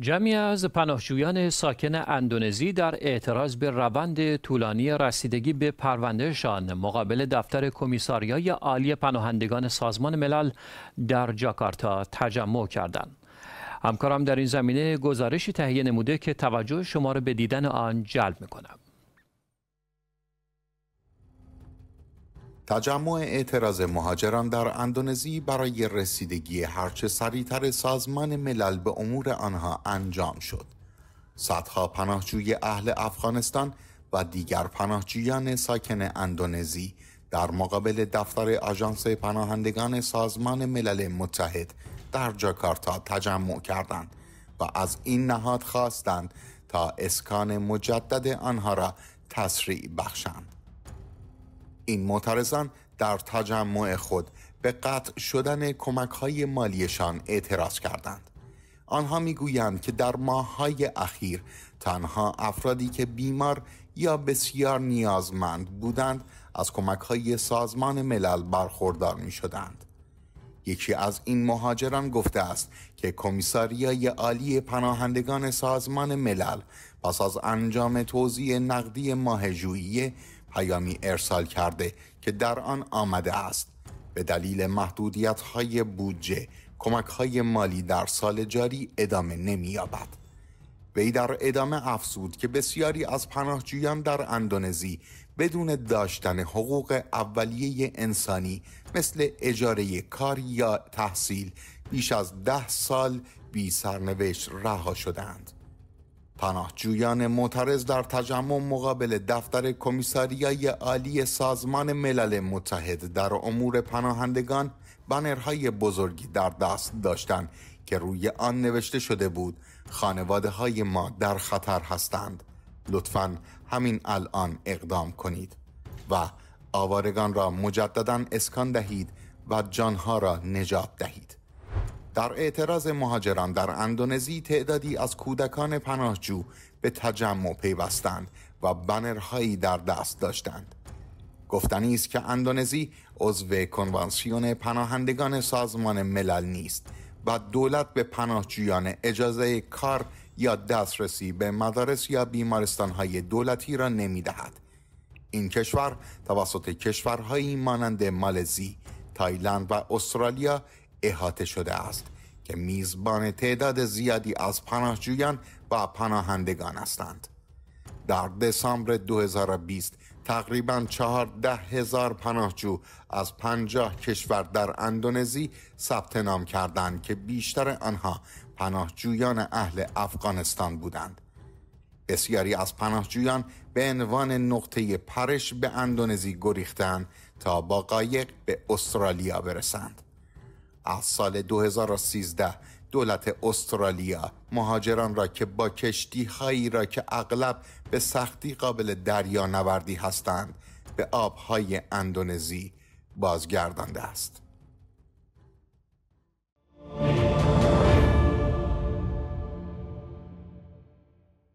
جمعی از پناهجویان ساکن اندونزی در اعتراض به روند طولانی رسیدگی به پروندهشان مقابل دفتر کمیساریای عالی پناهندگان سازمان ملل در جاکارتا تجمع کردند. همکارم در این زمینه گزارشی تهیه نموده که توجه شما را به دیدن آن جلب میکنم. تجمع اعتراض مهاجران در اندونزی برای رسیدگی هرچه سریعتر سازمان ملل به امور آنها انجام شد. صدها پناهجوی اهل افغانستان و دیگر پناهجویان ساکن اندونزی در مقابل دفتر آژانس پناهندگان سازمان ملل متحد در جاکارتا تجمع کردند و از این نهاد خواستند تا اسکان مجدد آنها را تسریع بخشند. این معترضان در تجمع خود به قطع شدن کمک های مالیشان اعتراض کردند. آنها میگویند که در ماههای اخیر تنها افرادی که بیمار یا بسیار نیازمند بودند از کمک های سازمان ملل برخوردار می شدند. یکی از این مهاجران گفته است که کمیساریای عالی پناهندگان سازمان ملل پس از انجام توزیع نقدی ماه ژوئیه پیامی ارسال کرده که در آن آمده است به دلیل محدودیت های بودجه کمک های مالی در سال جاری ادامه نمییابد وی در ادامه افزود که بسیاری از پناهجویان در اندونزی بدون داشتن حقوق اولیه انسانی مثل اجاره کار یا تحصیل بیش از ده سال بی سرنوشت رها شدند. پناهجویان معترض در تجمع مقابل دفتر کمیساریای عالی سازمان ملل متحد در امور پناهندگان بنرهای بزرگی در دست داشتند که روی آن نوشته شده بود خانواده های ما در خطر هستند لطفا همین الان اقدام کنید و آوارگان را مجددا اسکان دهید و جانها را نجات دهید در اعتراض مهاجران در اندونزی تعدادی از کودکان پناهجو به تجمع پیوستند و بنرهایی در دست داشتند گفتنی است که اندونزی عضو کنوانسیون پناهندگان سازمان ملل نیست و دولت به پناهجویان اجازه کار یا دسترسی به مدارس یا بیمارستانهای دولتی را نمیدهد. این کشور توسط کشورهایی مانند مالزی، تایلند و استرالیا احاطه شده است که میزبان تعداد زیادی از پناهجویان و پناهندگان هستند. در دسامبر 2020 تقریبا 14 هزار پناهجو از پنجاه کشور در اندونزی ثبت نام کردند که بیشتر آنها پناهجویان اهل افغانستان بودند. بسیاری از پناهجویان به عنوان نقطه پرش به اندونزی گریختند تا با قایق به استرالیا برسند. از سال 2013 دولت استرالیا مهاجران را که با کشتی هایی را که اغلب به سختی قابل دریا نوردی هستند به آبهای اندونزی بازگردانده است.